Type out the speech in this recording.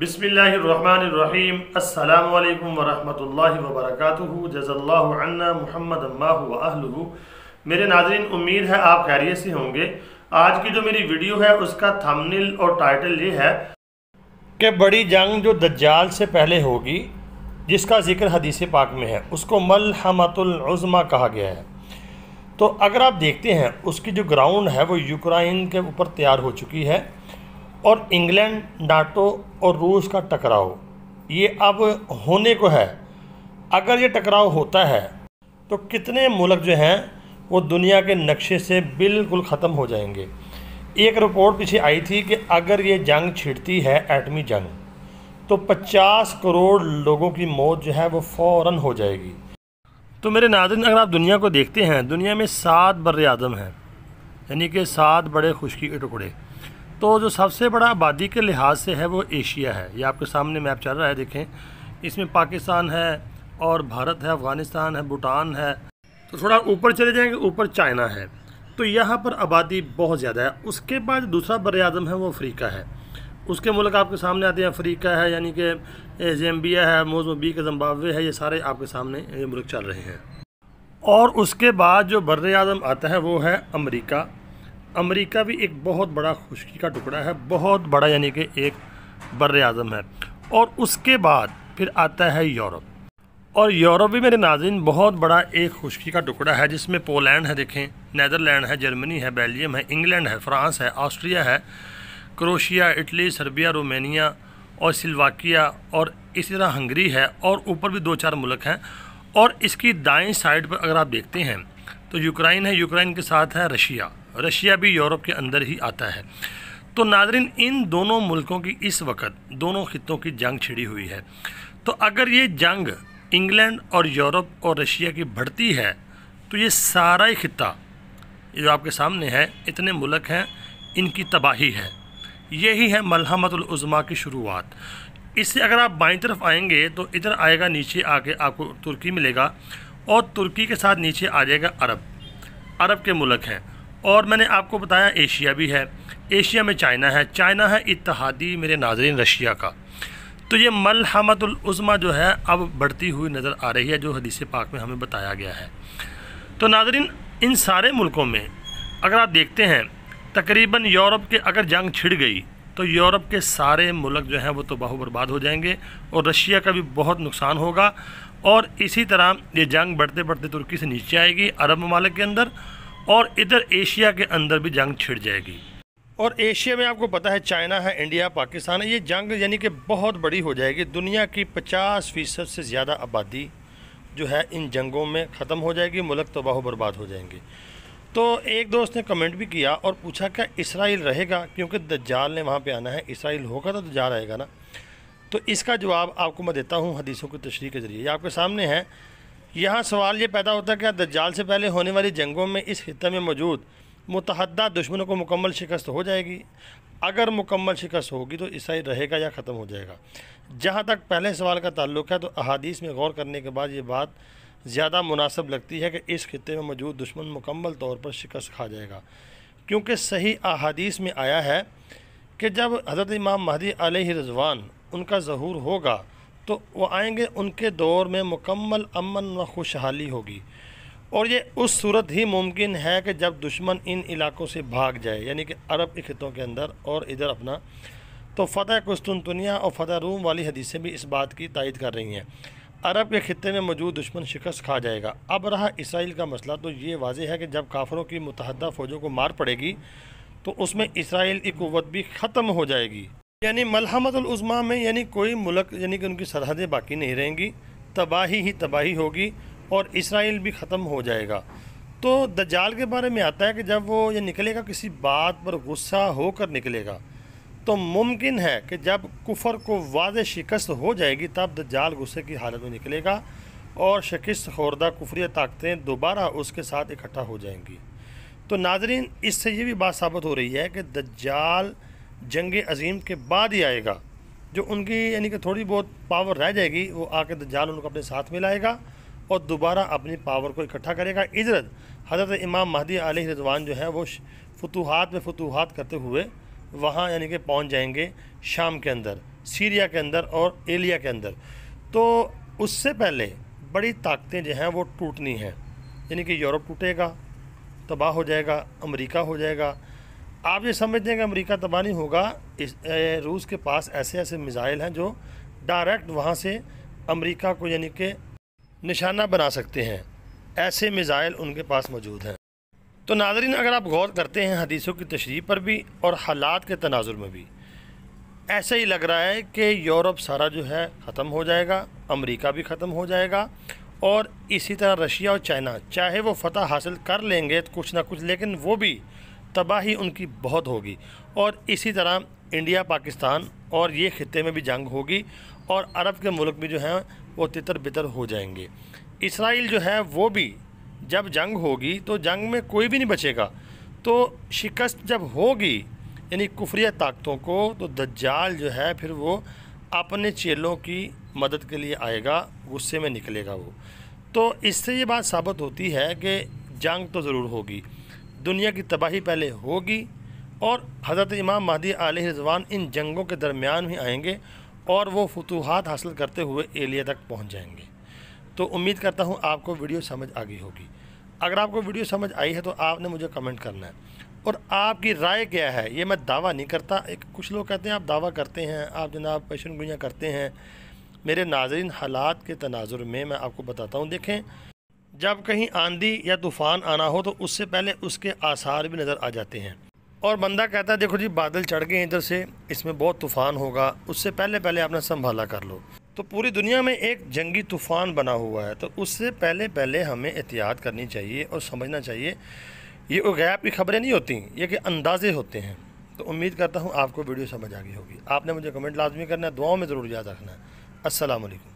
बिसमीम् अल्लाम वरहमल वबरक जज़ल्ला मोहम्मद अम्मा मेरे नाजरन उम्मीद है आप खैरियत से होंगे आज की जो मेरी वीडियो है उसका थंबनेल और टाइटल ये है कि बड़ी जंग जो दज्जाल से पहले होगी जिसका जिक्र हदीस पाक में है उसको मलहमतुलज़मा कहा गया है तो अगर आप देखते हैं उसकी जो ग्राउंड है वो यूक्राइन के ऊपर तैयार हो चुकी है और इंग्लैंड नाटो और रूस का टकराव ये अब होने को है अगर ये टकराव होता है तो कितने मुल्क जो हैं वो दुनिया के नक्शे से बिल्कुल ख़त्म हो जाएंगे एक रिपोर्ट पीछे आई थी कि अगर ये जंग छिड़ती है एटमी जंग तो 50 करोड़ लोगों की मौत जो है वो फ़ौर हो जाएगी तो मेरे नादिन अगर आप दुनिया को देखते हैं दुनिया में सात बर आजम हैं यानी कि सात बड़े खुशकी के टुकड़े तो जो सबसे बड़ा आबादी के लिहाज से है वो एशिया है ये आपके सामने मैप चल रहा है देखें इसमें पाकिस्तान है और भारत है अफ़गानिस्तान है भूटान है तो थोड़ा ऊपर चले जाएंगे ऊपर चाइना है तो यहाँ पर आबादी बहुत ज़्यादा है उसके बाद दूसरा बर अजम है वो अफ्रीका है उसके मुल्क आपके सामने आते हैं अफ्रीका है यानी कि जेम्बिया है का जम्बावे है ये सारे आपके सामने ये मुल्क चल रहे हैं और उसके बाद जो बर अजम आता है वो है अमरीका अमेरिका भी एक बहुत बड़ा खुशकी का टुकड़ा है बहुत बड़ा यानी कि एक बर आज़म है और उसके बाद फिर आता है यूरोप और यूरोप भी मेरे नाजिन बहुत बड़ा एक खुशकी का टुकड़ा है जिसमें पोलैंड है देखें नैदरलैंड है जर्मनी है बेल्जियम है इंग्लैंड है फ्रांस है ऑस्ट्रिया है क्रोशिया इटली सर्बिया रोमानिया और सिलवाकिया और इसी तरह हंगरी है और ऊपर भी दो चार मुल्क हैं और इसकी दाएं साइड पर अगर आप देखते हैं तो यूक्रेन है यूक्रेन के साथ है रशिया रशिया भी यूरोप के अंदर ही आता है तो नादरीन इन दोनों मुल्कों की इस वक्त दोनों खितों की जंग छिड़ी हुई है तो अगर ये जंग इंग्लैंड और यूरोप और रशिया की बढ़ती है तो ये सारा ही खिता जो आपके सामने है इतने मुल्क हैं इनकी तबाही है यही है मलहमतुलज़मा की शुरुआत इससे अगर आप बाई तरफ आएंगे तो इधर आएगा नीचे आके आपको तुर्की मिलेगा और तुर्की के साथ नीचे आ जाएगा अरब अरब के मुल्क हैं और मैंने आपको बताया एशिया भी है एशिया में चाइना है चाइना है इतिहादी मेरे नाजरन रशिया का तो ये मलहमतुलज़मा जो है अब बढ़ती हुई नज़र आ रही है जो हदीस पाक में हमें बताया गया है तो नाजरीन इन सारे मुल्कों में अगर आप देखते हैं तकरीबन यूरोप के अगर जंग छिड़ गई तो यूरोप के सारे मुल्क जो हैं वो तबाह बर्बाद हो जाएंगे और रशिया का भी बहुत नुकसान होगा और इसी तरह ये जंग बढ़ते बढ़ते तुर्की से नीचे आएगी अरब ममालिक के अंदर और इधर एशिया के अंदर भी जंग छिड़ जाएगी और एशिया में आपको पता है चाइना है इंडिया पाकिस्तान है ये जंग यानी कि बहुत बड़ी हो जाएगी दुनिया की पचास फ़ीसद से ज़्यादा आबादी जो है इन जंगों में ख़त्म हो जाएगी मुल्क तबाह बर्बाद हो जाएंगे तो एक दोस्त ने कमेंट भी किया और पूछा क्या इसराइल रहेगा क्योंकि दज्जाल ने वहाँ पर आना है इसराइल होगा तो दज्जाल आएगा ना तो इसका जवाब आपको मैं देता हूँ हदीसों की तशरी के ज़रिए आपके सामने है यहाँ सवाल ये पैदा होता है कि दज्जाल से पहले होने वाली जंगों में इस खत्े में मौजूद मुतहदा दुश्मनों को मुकम्मल शिकस्त हो जाएगी अगर मुकम्मल शिकस्त होगी तो ईसाई रहेगा या ख़त्म हो जाएगा जहाँ तक पहले सवाल का ताल्लुक है तो अहादीस में गौर करने के बाद ये बात ज़्यादा मुनासब लगती है कि इस खत्े में मौजूद दुश्मन मुकम्मल तौर पर शिकस्त खा जाएगा क्योंकि सही अहादीस में आया है कि जब हज़रत इमाम महदी रजवान उनका जहूर होगा तो वो आएंगे उनके दौर में मुकम्मल अमन व खुशहाली होगी और ये उस सूरत ही मुमकिन है कि जब दुश्मन इन इलाकों से भाग जाए यानी कि अरब के खितों के अंदर और इधर अपना तो फतेह कुस्तुनतनिया और फतेह रूम वाली हदीसें भी इस बात की तायद कर रही हैं अरब के खत्े में मौजूद दुश्मन शिकस्त खा जाएगा अब रहा इसराइल का मसला तो ये वाज है कि जब काफरों की मतहदा फ़ौजों को मार पड़ेगी तो उसमें इसराइल की क़वत भी ख़त्म हो जाएगी यानी मलहमतुलज़मा में यानी कोई मुल्क यानी कि उनकी सरहदें बाकी नहीं रहेंगी तबाही ही तबाही होगी और इसराइल भी ख़त्म हो जाएगा तो दजाल के बारे में आता है कि जब वो ये निकलेगा किसी बात पर गुस्सा होकर निकलेगा तो मुमकिन है कि जब कुफर को वाज शिकस्त हो जाएगी तब दजाल गुस्से की हालत में निकलेगा और शिकस्त खोरदा कुफरी ताकतें दोबारा उसके साथ इकट्ठा हो जाएंगी तो नाजरीन इससे ये भी बात साबित हो रही है कि दजाल जंग अजीम के बाद ही आएगा जो उनकी यानी कि थोड़ी बहुत पावर रह जाएगी वो आके दाल उनको अपने साथ में लाएगा और दोबारा अपनी पावर को इकट्ठा करेगा इजरत हज़रत इमाम महदी आल रिजवान जो है वो फतूहत में फतूहत करते हुए वहाँ यानी कि पहुँच जाएंगे शाम के अंदर सीरिया के अंदर और एलिया के अंदर तो उससे पहले बड़ी ताकतें जो हैं वो टूटनी हैं यानी कि यूरोप टूटेगा तबाह हो जाएगा अमरीका हो जाएगा आप ये समझते हैं कि अमेरिका तबाह नहीं होगा इस ए, रूस के पास ऐसे ऐसे मिज़ाइल हैं जो डायरेक्ट वहाँ से अमेरिका को यानी कि निशाना बना सकते हैं ऐसे मिज़ाइल उनके पास मौजूद हैं तो नाजरीन अगर आप गौर करते हैं हदीसों की तशरी पर भी और हालात के तनाजुर में भी ऐसा ही लग रहा है कि यूरोप सारा जो है ख़त्म हो जाएगा अमरीका भी ख़त्म हो जाएगा और इसी तरह रशिया और चाइना चाहे वो फतह हासिल कर लेंगे तो कुछ ना कुछ लेकिन वो भी तबाही उनकी बहुत होगी और इसी तरह इंडिया पाकिस्तान और ये खत्े में भी जंग होगी और अरब के मुल्क भी जो हैं वो तितर बितर हो जाएंगे इसराइल जो है वो भी जब जंग होगी तो जंग में कोई भी नहीं बचेगा तो शिकस्त जब होगी यानी कुफरिया ताकतों को तो दज्जाल जो है फिर वो अपने चेलों की मदद के लिए आएगा गुस्से में निकलेगा वो तो इससे ये बात साबित होती है कि जंग तो ज़रूर होगी दुनिया की तबाही पहले होगी और हज़रत इमाम महदी आल रिजवान इन जंगों के दरमियान ही आएंगे और वो फतूहत हासिल करते हुए एलिया तक पहुंच जाएंगे तो उम्मीद करता हूं आपको वीडियो समझ आ गई होगी अगर आपको वीडियो समझ आई है तो आपने मुझे कमेंट करना है और आपकी राय क्या है ये मैं दावा नहीं करता एक कुछ लोग कहते हैं आप दावा करते हैं आप जनाब पेशन गुइयाँ करते हैं मेरे नाजरन हालात के तनाजुर में मैं आपको बताता हूँ देखें जब कहीं आंधी या तूफ़ान आना हो तो उससे पहले उसके आसार भी नज़र आ जाते हैं और बंदा कहता है देखो जी बादल चढ़ गए इधर से इसमें बहुत तूफ़ान होगा उससे पहले पहले आपने संभाला कर लो तो पूरी दुनिया में एक जंगी तूफ़ान बना हुआ है तो उससे पहले पहले हमें एहतियात करनी चाहिए और समझना चाहिए ये गैप की खबरें नहीं होती ये कि अंदाजे होते हैं तो उम्मीद करता हूँ आपको वीडियो समझ आ गई होगी आपने मुझे कमेंट लाजमी करना है दुआओं में ज़रूर याद रखना है असलकम